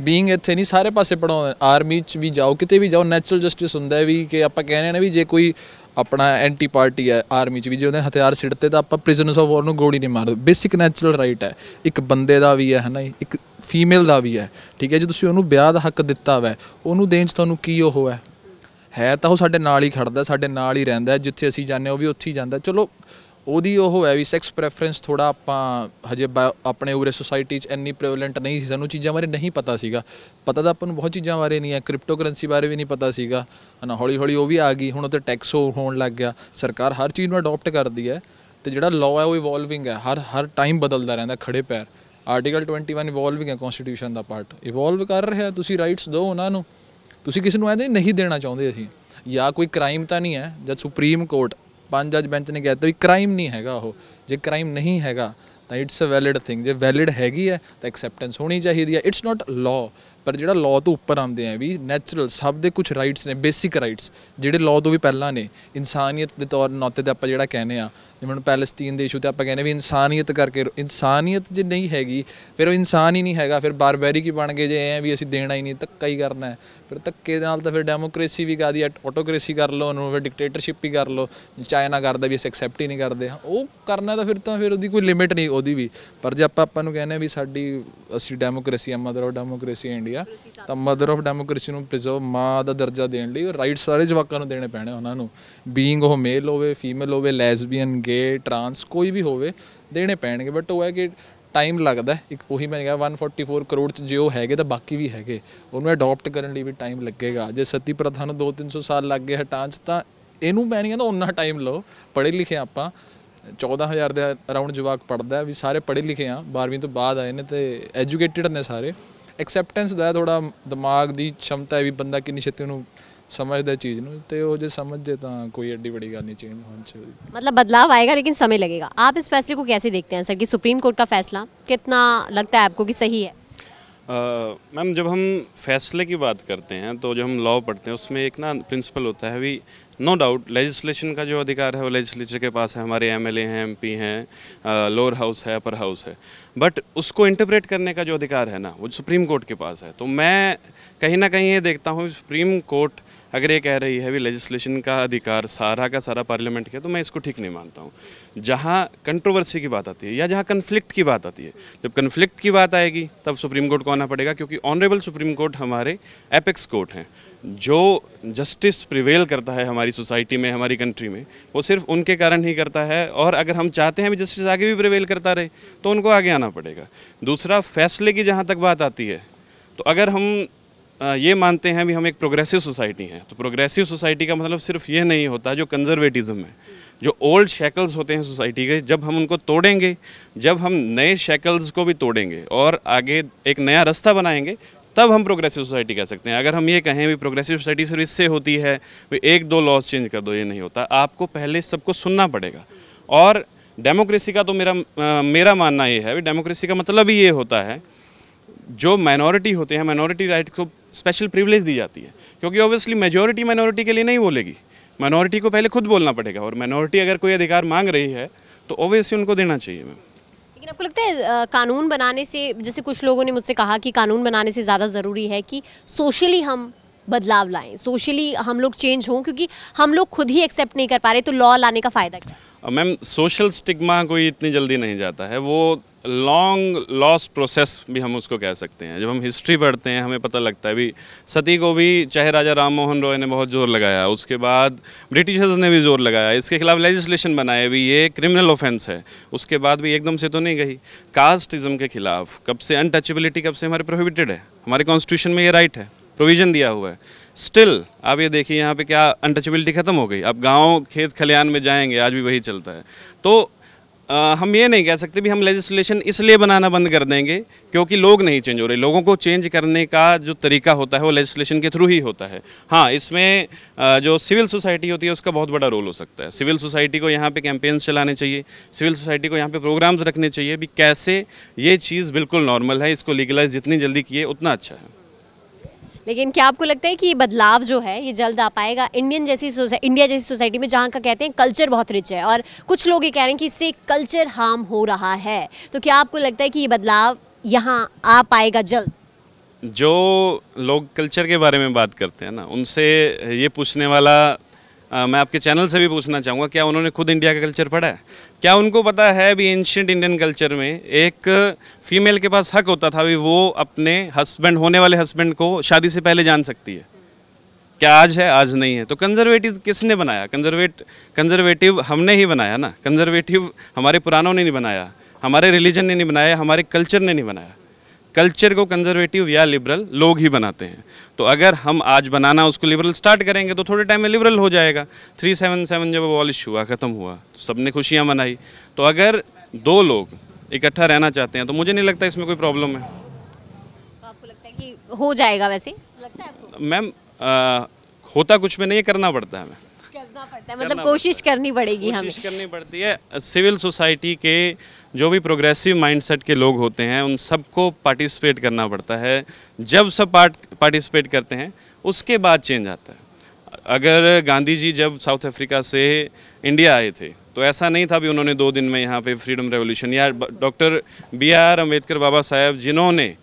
ਬੀਇੰਗ ਇੱਥੇ ਨਹੀਂ ਸਾਰੇ ਪਾਸੇ ਪੜਾਉਂਦੇ ਆਰਮੀ 'ਚ ਵੀ ਜਾਓ ਕਿਤੇ ਵੀ ਜਾਓ ਨੈਚੁਰਲ ਜਸਟਿਸ ਹੁੰਦਾ ਵੀ ਕਿ ਆਪਾਂ ਕਹਿੰਦੇ ਨੇ ਵੀ ਜੇ ਕੋਈ ਆਪਣਾ ਐਂਟੀ ਪਾਰਟੀ ਹੈ ਆਰਮੀ 'ਚ ਵੀ ਜੇ ਉਹਨੇ ਹਥਿਆਰ ਸਿਰ ਤਾਂ ਆਪਾਂ ਪ੍ਰਿਜ਼ਨਰਸ ਆਫ ਵਾਰ ਨੂੰ ਗੋਲੀ ਨਹੀਂ ਮਾਰਦੇ ਬੇਸਿਕ ਨੈਚੁਰਲ ਰਾਈਟ ਹੈ ਇੱਕ ਬੰਦੇ ਦਾ ਵੀ ਹੈ ਹਨਾ ਇੱਕ ਫੀਮੇਲ ਦਾ ਵੀ ਹੈ ਠੀਕ ਹੈ ਜੇ ਤੁਸੀਂ ਉਹਨੂੰ ਵਿਆਹ ਦਾ ਹੱਕ ਦਿੱਤਾ ਵੈ ਉਹਨੂੰ ਦੇਣ 'ਚ ਤੁਹਾਨੂੰ ਕੀ ਉਹ ਹੈ ਹੈ ਤਾਂ ਉਹ ਸਾਡੇ ਨਾਲ ਹੀ ਖੜਦਾ ਸਾਡੇ ਨਾਲ ਹੀ ਰਹਿੰਦਾ ਜਿੱਥੇ ਅਸੀਂ ਜਾਂਦੇ ਉਹ ਵੀ ਉੱਥੇ ਹੀ ਜਾਂਦਾ ਚਲੋ ਉਹਦੀ ਉਹ ਹੈ ਵੀ ਸੈਕਸ ਪ੍ਰੈਫਰੈਂਸ ਥੋੜਾ ਆਪਾਂ ਹਜੇ ਆਪਣੇ ਉਰੇ ਸੋਸਾਇਟੀ 'ਚ ਇੰਨੀ ਪ੍ਰੀਵਲੈਂਟ ਨਹੀਂ ਸੀ ਸਾਨੂੰ ਚੀਜ਼ਾਂ ਬਾਰੇ ਨਹੀਂ ਪਤਾ ਸੀਗਾ ਪਤਾ ਤਾਂ ਆਪਾਂ ਨੂੰ ਬਹੁਤ ਚੀਜ਼ਾਂ ਬਾਰੇ ਨਹੀਂ ਹੈ ਕ੍ਰਿਪਟੋ ਕਰੰਸੀ ਬਾਰੇ ਵੀ ਨਹੀਂ ਪਤਾ ਸੀਗਾ ਹਨਾ ਹੌਲੀ ਹੌਲੀ ਉਹ ਵੀ ਆ ਗਈ ਹੁਣ ਉਹ ਤੇ ਟੈਕਸ ਹੋਣ ਲੱਗ ਗਿਆ ਸਰਕਾਰ ਹਰ ਚੀਜ਼ ਨੂੰ ਅਡਾਪਟ ਕਰਦੀ ਹੈ ਤੇ ਜਿਹੜਾ ਲਾਅ ਹੈ ਉਹ ਇਵੋਲਵਿੰਗ ਹੈ ਹਰ ਹਰ ਟਾਈਮ ਬਦਲਦਾ ਰਹਿੰਦਾ ਖੜੇ ਪੈਰ ਆਰਟੀਕਲ 21 ਇਵੋਲਵਿੰਗ ਹੈ ਕਨਸਟੀਟਿਊਸ਼ਨ ਦਾ ਪਾਰਟ ਇਵੋਲਵ ਕਰ ਰਿਹਾ ਤੁਸੀਂ ਰਾਈਟਸ ਦੋ ਉਹਨਾਂ ਨੂੰ ਤੁਸੀਂ ਕਿਸ ਨੂੰ ਐਂ ਨਹੀਂ ਦੇਣਾ ਚਾਹੁੰਦੇ ਅਸੀਂ ਜਾਂ ਕੋਈ ਕ੍ਰਾਈਮ ਤਾਂ ਨਹੀਂ ਹੈ ਜਦ ਸੁਪਰੀਮ ਕੋਰਟ ਪੰਜ ਜੱਜ ਬੈਂਚ ਨੇ ਕਹਿਤਾ ਵੀ ਕ੍ਰਾਈਮ ਨਹੀਂ ਹੈਗਾ ਉਹ ਜੇ ਕ੍ਰਾਈਮ ਨਹੀਂ ਹੈਗਾ ਤਾਂ ਇਟਸ ਅ ਵੈਲਿਡ ਥਿੰਗ ਜੇ ਵੈਲਿਡ ਹੈਗੀ ਹੈ ਤਾਂ ਐਕਸੈਪਟੈਂਸ ਹੋਣੀ ਚਾਹੀਦੀ ਹੈ ਇਟਸ ਨਾਟ ਲਾਅ ਪਰ ਜਿਹੜਾ ਲਾਅ ਤੋਂ ਉੱਪਰ ਆਉਂਦੇ ਆ ਵੀ ਨੇਚਰਲ ਸਭ ਦੇ ਕੁਝ ਰਾਈਟਸ ਨੇ ਬੇਸਿਕ ਰਾਈਟਸ ਜਿਹੜੇ ਲਾਅ ਤੋਂ ਵੀ ਪਹਿਲਾਂ ਨੇ ਇਨਸਾਨੀਅਤ ਦੇ ਤੌਰ ਨੋਤੇ ਤੇ ਆਪਾਂ ਜਿਹੜਾ ਕਹਿੰਦੇ ਆ ਜਿਵੇਂ ਹੁਣ ਪੈਲੇਸਟਾਈਨ ਦੇ ਇਸ਼ੂ ਤੇ ਆਪਾਂ ਕਹਿੰਦੇ ਵੀ ਇਨਸਾਨੀਅਤ ਕਰਕੇ ਇਨਸਾਨੀਅਤ ਜੇ ਨਹੀਂ ਹੈਗੀ ਫਿਰ ਉਹ ਇਨਸਾਨ ਹੀ ਨਹੀਂ ਹੈਗਾ ਫਿਰ ਬਾਰਬੈਰੀ ਕੀ ਬਣ ਗਏ ਜੇ ਐ ਵੀ ਅਸੀਂ ਦੇਣਾ ਹੀ ਨਹੀਂ ਧੱਕਾ ਹੀ ਕਰਨਾ ਫਿਰ ਧੱਕੇ ਨਾਲ ਤਾਂ ਫਿਰ ਡੈਮੋਕ੍ਰੇਸੀ ਵੀ ਗਾਦੀ ਆਟੋਕ੍ਰੇਸੀ ਕਰ ਲਓ ਉਹਨੂੰ ਫਿਰ ਡਿਕਟੇਟਰਸ਼ਿਪ ਹੀ ਕਰ ਲਓ ਚਾਈਨਾ ਕਰਦਾ ਵੀ ਅਸੀਂ ਐਕਸੈਪਟ ਹੀ ਨਹੀਂ ਕਰਦੇ ਉਹ ਕਰਨਾ ਤਾਂ ਫਿਰ ਤਾਂ ਫਿਰ ਉਹਦੀ ਕੋਈ ਲਿਮਿਟ ਨਹੀਂ ਉਹਦੀ ਵੀ ਪਰ ਜੇ ਆਪਾਂ ਆਪਾਂ ਨੂੰ ਕਹਿੰਦੇ ਵੀ ਸਾਡੀ ਅਸੀਂ ਡੈਮੋਕ੍ਰੇਸੀ ਆ ਮਦਰ ਆਫ ਡੈਮੋਕ੍ਰੇਸੀ ਇੰਡੀਆ ਤਾਂ ਮਦਰ ਆਫ ਡੈਮੋਕ੍ਰੇਸੀ ਨੂੰ ਪ੍ਰੀਜ਼ਰਵ ਮਾਂ ਦਾ ਦਰਜਾ ਦੇਣ ਲਈ ਰਾਈਟ ਸਾਰੇ ਜਵਾਕਾਂ ਨੂੰ ਦੇਣੇ ਪੈਣੇ ਉਹਨਾਂ ਨੂੰ ਬੀਇੰਗ ਉਹ ਮੇਲ ਹੋਵੇ ਫੀਮੇਲ ਹੋਵੇ ਲੈਸਬੀਅਨ ਗੇ ਟਰਾਂਸ ਕੋਈ ਵੀ ਹੋਵੇ ਦੇਣੇ ਪੈਣਗੇ ਬਟ ਉਹ ਹੈ ਕਿ ਟਾਈਮ ਲੱਗਦਾ ਇੱਕ ਉਹੀ ਮੈਂ ਕਿਹਾ 144 ਕਰੋੜ ਚ ਜੇ ਹੈਗੇ ਤਾਂ ਬਾਕੀ ਵੀ ਹੈਗੇ ਉਹਨੂੰ ਅਡਾਪਟ ਕਰਨ ਲਈ ਵੀ ਟਾਈਮ ਲੱਗੇਗਾ ਜੇ ਸਤੀ ਪ੍ਰਥਾ ਨੂੰ 2-300 ਸਾਲ ਲੱਗ ਗਏ ਹਟਾਉਣ ਚ ਤਾਂ ਇਹਨੂੰ ਮੈਂ ਨਹੀਂ ਕਹਿੰਦਾ ਉਹਨਾਂ ਟਾਈਮ ਲਓ ਪੜ੍ਹੇ ਲਿਖੇ ਆਪਾਂ 14000 ਦੇ ਅਰਾਊਂਡ ਜਵਾਕ ਪੜਦਾ ਵੀ ਸਾਰੇ ਪੜ੍ਹੇ ਲਿਖੇ ਆ 12ਵੀਂ ਤੋਂ ਬਾਅਦ ਆਏ ਨੇ ਤੇ ਐਜੂਕੇਟਿਡ ਨੇ ਸਾਰੇ ਐਕਸੈਪਟੈਂਸ ਦਾ ਥੋੜਾ ਦਿਮਾਗ ਦੀ ਸ਼ਮਤਾ ਹੈ ਵੀ ਬੰਦਾ ਕਿੰਨੀ ਛੇਤੀ ਉਹਨੂੰ समझद चीज ਨੂੰ ਤੇ ਉਹ ਜੇ ਸਮਝ ਜੇ ਤਾਂ ਕੋਈ ਐਡੀ ਵੱਡੀ ਗੱਲ ਨਹੀਂ ਚੇਂਜ ਹੋਣੀ मतलब बदलाव आएगा लेकिन समय लगेगा आप इस फैसले को कैसे देखते हैं सर कि सुप्रीम कोर्ट का फैसला कितना लगता है आपको कि सही है मैम जब हम फैसले की बात करते हैं तो जब हम लॉ पढ़ते हैं उसमें एक ना प्रिंसिपल होता है भी नो डाउट लेजिस्लेशन का जो अधिकार है वो लेजिस्लेचर के पास है हमारे एमएलए हैं एमपी हैं लोअर हाउस है अपर हाउस है बट उसको इंटरप्रेट करने का जो अधिकार है ना वो सुप्रीम कोर्ट के पास है तो मैं कहीं ना कहीं ये देखता हूँ सुप्रीम कोर्ट अगर ये कह रही है भी लेजिस्लेशन का अधिकार सारा का सारा पार्लियामेंट के तो मैं इसको ठीक नहीं मानता हूँ जहाँ कंट्रोवर्सी की बात आती है या जहाँ कन्फ्लिक्ट की बात आती है जब कन्फ्लिक्ट की बात आएगी तब सुप्रीम कोर्ट को आना पड़ेगा क्योंकि ऑनरेबल सुप्रीम कोर्ट हमारे एपेक्स कोर्ट हैं जो जस्टिस प्रिवेल करता है हमारी सोसाइटी में हमारी कंट्री में वो सिर्फ उनके कारण ही करता है और अगर हम चाहते हैं भी जस्टिस आगे भी प्रिवेल करता रहे तो उनको आगे आना पड़ेगा दूसरा फैसले की जहाँ तक बात आती है तो अगर हम ये मानते हैं भी हम एक प्रोग्रेसिव सोसाइटी हैं तो प्रोग्रेसिव सोसाइटी का मतलब सिर्फ ये नहीं होता जो कंजर्वेटिज़म है जो ओल्ड शैकल्स होते हैं सोसाइटी के जब हम उनको तोड़ेंगे जब हम नए शैकल्स को भी तोड़ेंगे और आगे एक नया रास्ता बनाएंगे तब हम प्रोग्रेसिव सोसाइटी कह सकते हैं अगर हम ये कहें भी प्रोग्रेसिव सोसाइटी सिर्फ इससे होती है भी एक दो लॉज चेंज कर दो ये नहीं होता आपको पहले सबको सुनना पड़ेगा और डेमोक्रेसी का तो मेरा आ, मेरा मानना ये है भी डेमोक्रेसी का मतलब ही ये होता है जो माइनॉरिटी होते हैं माइनॉरिटी राइट को स्पेशल प्रिविलेज दी जाती है क्योंकि ऑब्वियसली मेजोरिटी माइनॉरिटी के लिए नहीं बोलेगी माइनॉरिटी को पहले खुद बोलना पड़ेगा और माइनॉरिटी अगर कोई अधिकार मांग रही है तो ऑब्वियसली उनको देना चाहिए मैम लेकिन आपको लगता है कानून बनाने से जैसे कुछ लोगों ने मुझसे कहा कि कानून बनाने से ज़्यादा ज़रूरी है कि सोशली हम बदलाव लाएं सोशली हम लोग चेंज हों क्योंकि हम लोग खुद ही एक्सेप्ट नहीं कर पा रहे तो लॉ लाने का फ़ायदा क्या मैम सोशल स्टिग्मा कोई इतनी जल्दी नहीं जाता है वो लॉन्ग लॉस प्रोसेस भी हम उसको कह सकते हैं जब हम हिस्ट्री पढ़ते हैं हमें पता लगता है भी सती को भी चाहे राजा राम मोहन रॉय ने बहुत जोर लगाया उसके बाद ब्रिटिशर्स ने भी जोर लगाया इसके खिलाफ लेजिस्लेशन बनाए भी ये क्रिमिनल ऑफेंस है उसके बाद भी एकदम से तो नहीं गई कास्टिज़म के खिलाफ कब से अनटचबिलिटी कब से हमारे प्रोहिबिटेड है हमारे कॉन्स्टिट्यूशन में ये राइट है प्रोविज़न दिया हुआ है स्टिल आप ये देखिए यहाँ पे क्या अनटचबिलिटी ख़त्म हो गई आप गांव खेत खलियान में जाएंगे आज भी वही चलता है तो आ, हम ये नहीं कह सकते भी हम लेजिस्लेशन इसलिए बनाना बंद कर देंगे क्योंकि लोग नहीं चेंज हो रहे लोगों को चेंज करने का जो तरीका होता है वो लेजिस्लेशन के थ्रू ही होता है हाँ इसमें आ, जो सिविल सोसाइटी होती है उसका बहुत बड़ा रोल हो सकता है सिविल सोसाइटी को यहाँ पे कैंपेन्स चलाने चाहिए सिविल सोसाइटी को यहाँ पर प्रोग्राम्स रखने चाहिए भी कैसे ये चीज़ बिल्कुल नॉर्मल है इसको लीगलाइज जितनी जल्दी किए उतना अच्छा है लेकिन क्या आपको लगता है कि ये बदलाव जो है ये जल्द आ पाएगा इंडियन जैसी इंडिया जैसी सोसाइटी में जहाँ का कहते हैं कल्चर बहुत रिच है और कुछ लोग ये कह रहे हैं कि इससे कल्चर हार्म हो रहा है तो क्या आपको लगता है कि ये बदलाव यहाँ आ पाएगा जल्द जो लोग कल्चर के बारे में बात करते हैं ना उनसे ये पूछने वाला आ, मैं आपके चैनल से भी पूछना चाहूँगा क्या उन्होंने खुद इंडिया का कल्चर पढ़ा है क्या उनको पता है भी एंशंट इंडियन कल्चर में एक फीमेल के पास हक होता था भी वो अपने हस्बैंड होने वाले हस्बैंड को शादी से पहले जान सकती है क्या आज है आज नहीं है तो कंजर्वेटिव किसने बनाया कंजर्वेट कंजर्वेटिव हमने ही बनाया ना कंजर्वेटिव हमारे पुरानों ने नहीं बनाया हमारे रिलीजन ने नहीं बनाया हमारे कल्चर ने नहीं बनाया कल्चर को कंजर्वेटिव या लिबरल लोग ही बनाते हैं तो अगर हम आज बनाना उसको लिबरल स्टार्ट करेंगे तो थोड़े टाइम में लिबरल हो जाएगा थ्री सेवन सेवन जब वॉलिश हुआ ख़त्म हुआ तो सबने खुशियाँ मनाई तो अगर दो लोग इकट्ठा रहना चाहते हैं तो मुझे नहीं लगता इसमें कोई प्रॉब्लम है तो आपको लगता है कि हो जाएगा वैसे मैम होता कुछ में नहीं करना पड़ता है हमें करना पड़ता है मतलब कोशिश करनी पड़ेगी कोशिश करनी पड़ती है सिविल सोसाइटी के जो भी प्रोग्रेसिव माइंडसेट के लोग होते हैं उन सबको पार्टिसिपेट करना पड़ता है जब सब पार्ट पार्टिसिपेट करते हैं उसके बाद चेंज आता है अगर गांधी जी जब साउथ अफ्रीका से इंडिया आए थे तो ऐसा नहीं था भी उन्होंने दो दिन में यहाँ पे फ्रीडम रेवोल्यूशन या doctor B R Ambedkar Baba Saheb जिन्होंने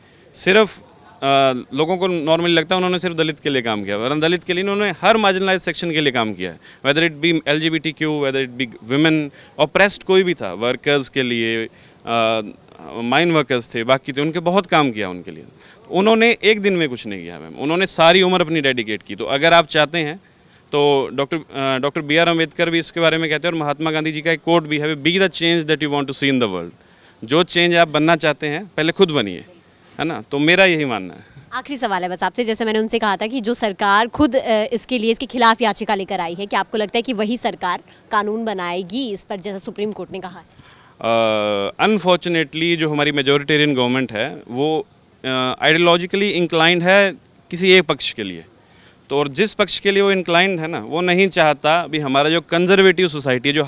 सिर्फ लोगों को नॉर्मली लगता है उन्होंने सिर्फ दलित के लिए काम किया वरन दलित के लिए उन्होंने हर मार्जिनलाइज सेक्शन के लिए काम किया है whether it be L G B T Q whether it be women और प्रेस्ड कोई भी था वर्कर्स के लिए माइन वर्कर्स थे बाकी थे उनके बहुत काम किया उनके लिए उन्होंने एक दिन में कुछ नहीं किया मैम उन्होंने सारी उम्र अपनी डेडिकेट की तो अगर आप चाहते हैं तो doctor doctor B R Ambedkar भी इसके बारे में कहते हैं और महात्मा गांधी जी का एक कोट भी है be the change that you want to see in the world जो चेंज आप बनना चाहते हैं पहले खुद बनिए है ना तो मेरा यही मानना है आखिरी सवाल है बस आपसे जैसे मैंने उनसे कहा था कि जो सरकार खुद इसके लिए इसके खिलाफ याचिका लेकर आई है कि आपको लगता है कि वही सरकार कानून बनाएगी इस पर जैसा सुप्रीम कोर्ट ने कहा है अनफॉर्चुनेटली जो हमारी मेजोरिटेरियन गवर्नमेंट है वो आइडियोलॉजिकली uh, इंक्लाइंड है किसी एक पक्ष के लिए तो और जिस पक्ष के लिए वो इंक्लाइंड है ना वो नहीं चाहता भी हमारा जो कंजर्वेटिव सोसाइटी जो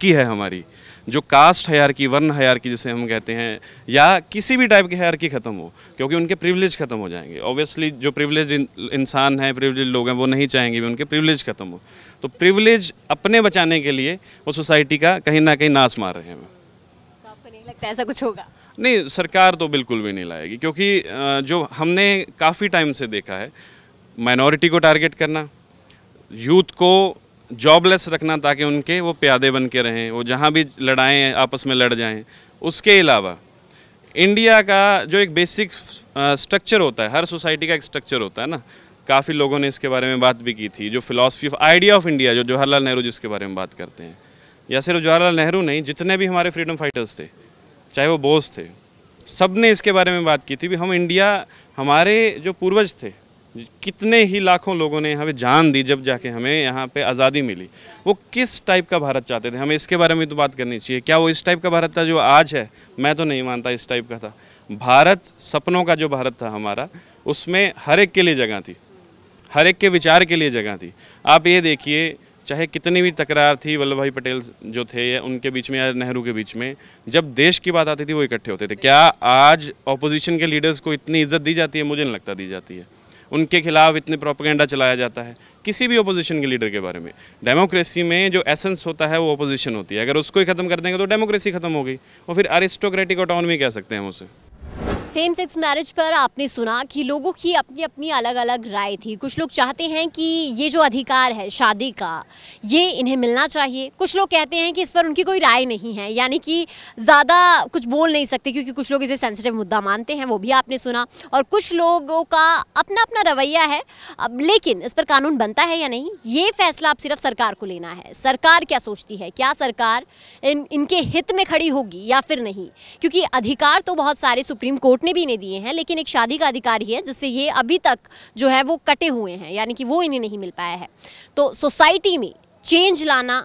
की है हमारी जो कास्ट की वर्ण की जिसे हम कहते हैं या किसी भी टाइप के की ख़त्म हो क्योंकि उनके प्रिविलेज ख़त्म हो जाएंगे ऑब्वियसली जो प्रिविलेज इंसान हैं प्रिविलेज लोग हैं वो नहीं चाहेंगे भी उनके प्रिविलेज ख़त्म हो तो प्रिविलेज अपने बचाने के लिए वो सोसाइटी का कहीं ना कहीं नाश मार रहे हैं तो आपको नहीं लगता ऐसा कुछ होगा नहीं सरकार तो बिल्कुल भी नहीं लाएगी क्योंकि जो हमने काफ़ी टाइम से देखा है माइनॉरिटी को टारगेट करना यूथ को जॉबलेस रखना ताकि उनके वो प्यादे बन के रहें वो जहाँ भी लड़ाएँ आपस में लड़ जाएँ उसके अलावा इंडिया का जो एक बेसिक स्ट्रक्चर होता है हर सोसाइटी का एक स्ट्रक्चर होता है ना काफ़ी लोगों ने इसके बारे में बात भी की थी जो philosophy of idea of India जो जवाहरलाल नेहरू जिसके बारे में बात करते हैं या सिर्फ जवाहरलाल नेहरू नहीं जितने भी हमारे फ्रीडम फाइटर्स थे चाहे वो बोस थे सब ने इसके बारे में बात की थी भी हम इंडिया हमारे जो पूर्वज थे कितने ही लाखों लोगों ने हमें जान दी जब जाके हमें यहाँ पे आज़ादी मिली वो किस टाइप का भारत चाहते थे हमें इसके बारे में तो बात करनी चाहिए क्या वो इस टाइप का भारत था जो आज है मैं तो नहीं मानता इस टाइप का था भारत सपनों का जो भारत था हमारा उसमें हर एक के लिए जगह थी हर एक के विचार के लिए जगह थी आप ये देखिए चाहे कितनी भी तकरार थी वल्लभ भाई पटेल जो थे या उनके बीच में या नेहरू के बीच में जब देश की बात आती थी वो इकट्ठे होते थे क्या आज ऑपोजिशन के लीडर्स को इतनी इज्जत दी जाती है मुझे नहीं लगता दी जाती है उनके खिलाफ इतने प्रोपोगेंडा चलाया जाता है किसी भी अपोजिशन के लीडर के बारे में डेमोक्रेसी में जो एसेंस होता है वो अपोजिशन होती है अगर उसको ही खत्म कर देंगे तो डेमोक्रेसी खत्म हो गई और फिर अरिस्टोक्रेटिक ऑटोनमी कह सकते हैं हम उसे सेम सेक्स मैरिज पर आपने सुना कि लोगों की अपनी अपनी अलग अलग राय थी कुछ लोग चाहते हैं कि ये जो अधिकार है शादी का ये इन्हें मिलना चाहिए कुछ लोग कहते हैं कि इस पर उनकी कोई राय नहीं है यानी कि ज़्यादा कुछ बोल नहीं सकते क्योंकि कुछ लोग इसे सेंसिटिव मुद्दा मानते हैं वो भी आपने सुना और कुछ लोगों का अपना अपना रवैया है अब लेकिन इस पर कानून बनता है या नहीं ये फैसला आप सिर्फ सरकार को लेना है सरकार क्या सोचती है क्या सरकार इन इनके हित में खड़ी होगी या फिर नहीं क्योंकि अधिकार तो बहुत सारे सुप्रीम कोर्ट घुटने भी इन्हें दिए हैं लेकिन एक शादी का अधिकार ही है जिससे ये अभी तक जो है वो कटे हुए हैं यानी कि वो इन्हें नहीं मिल पाया है तो सोसाइटी में चेंज लाना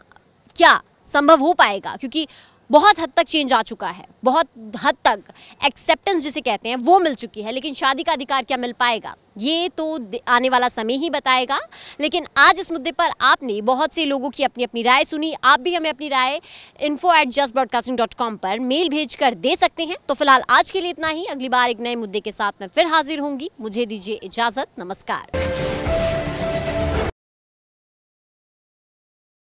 क्या संभव हो पाएगा क्योंकि बहुत हद तक चेंज आ चुका है बहुत हद तक एक्सेप्टेंस जिसे कहते हैं वो मिल चुकी है लेकिन शादी का अधिकार क्या मिल पाएगा ये तो आने वाला समय ही बताएगा लेकिन आज इस मुद्दे पर आपने बहुत से लोगों की अपनी अपनी राय सुनी आप भी हमें अपनी राय info at just broadcasting dot com पर मेल भेज कर दे सकते हैं तो फिलहाल आज के लिए इतना ही अगली बार एक नए मुद्दे के साथ मैं फिर हाजिर होंगी मुझे दीजिए इजाज़त नमस्कार